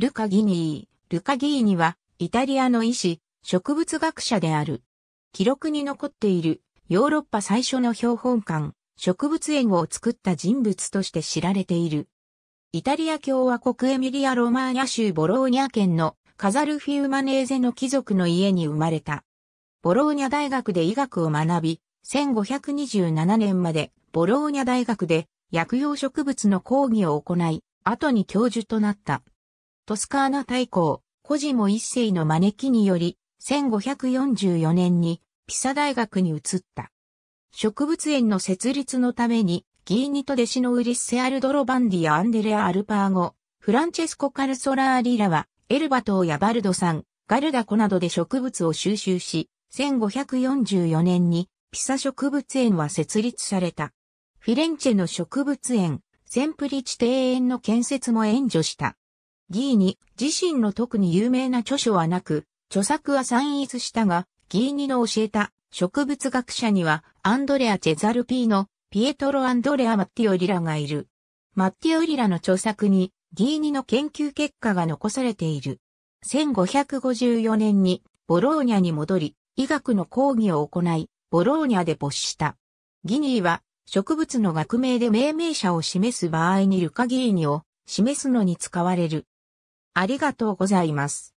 ルカ・ギニー。ルカ・ギーニは、イタリアの医師、植物学者である。記録に残っている、ヨーロッパ最初の標本館、植物園を作った人物として知られている。イタリア共和国エミリア・ロマーニャ州ボローニャ県のカザルフィウマネーゼの貴族の家に生まれた。ボローニャ大学で医学を学び、1527年までボローニャ大学で薬用植物の講義を行い、後に教授となった。トスカーナ大公、コジモ一世の招きにより、1544年にピサ大学に移った。植物園の設立のために、ギーニと弟子のウリッセ・アルドロバンディア・アンデレア・アルパーゴ、フランチェスコ・カルソラーリラは、エルバ島やバルドさん、ガルダコなどで植物を収集し、1544年にピサ植物園は設立された。フィレンチェの植物園、センプリチ庭園の建設も援助した。ギーニ自身の特に有名な著書はなく、著作は散逸したが、ギーニの教えた植物学者にはアンドレア・チェザルピーのピエトロ・アンドレア・マッティオ・リラがいる。マッティオ・リラの著作にギーニの研究結果が残されている。1554年にボローニャに戻り、医学の講義を行い、ボローニャで没した。ギニーは植物の学名で命名者を示す場合にルカギーニを示すのに使われる。ありがとうございます。